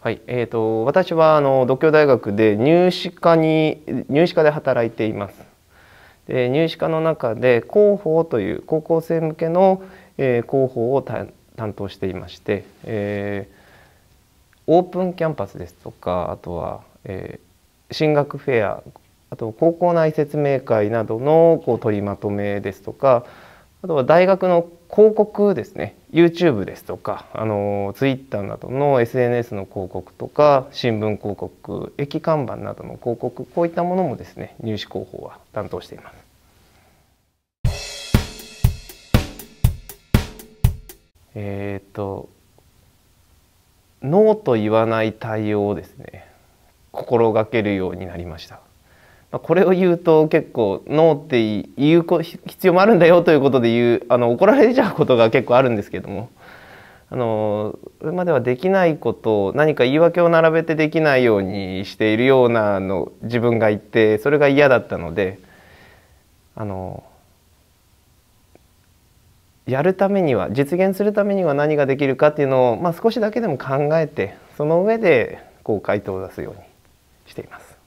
はい、えーと、私はあの独協大学で入試科に入試科で働いています。で入試科の中で広報という高校生向けの、えー、広報を担当していまして、えー、オープンキャンパスですとかあとは、えー、進学フェアあと高校内説明会などのこう取りまとめですとかあとは大学の広告ですね YouTube ですとかあの Twitter などの SNS の広告とか新聞広告駅看板などの広告こういったものもですね入試広報は担当しています。えっ、ー、と「ノーと言わない対応」をですね心がけるようになりました。これを言うと結構ノーって言う必要もあるんだよということで言うあの怒られちゃうことが結構あるんですけどもあのそれまではできないことを何か言い訳を並べてできないようにしているようなの自分がいてそれが嫌だったのであのやるためには実現するためには何ができるかっていうのを、まあ、少しだけでも考えてその上でこう回答を出すようにしています。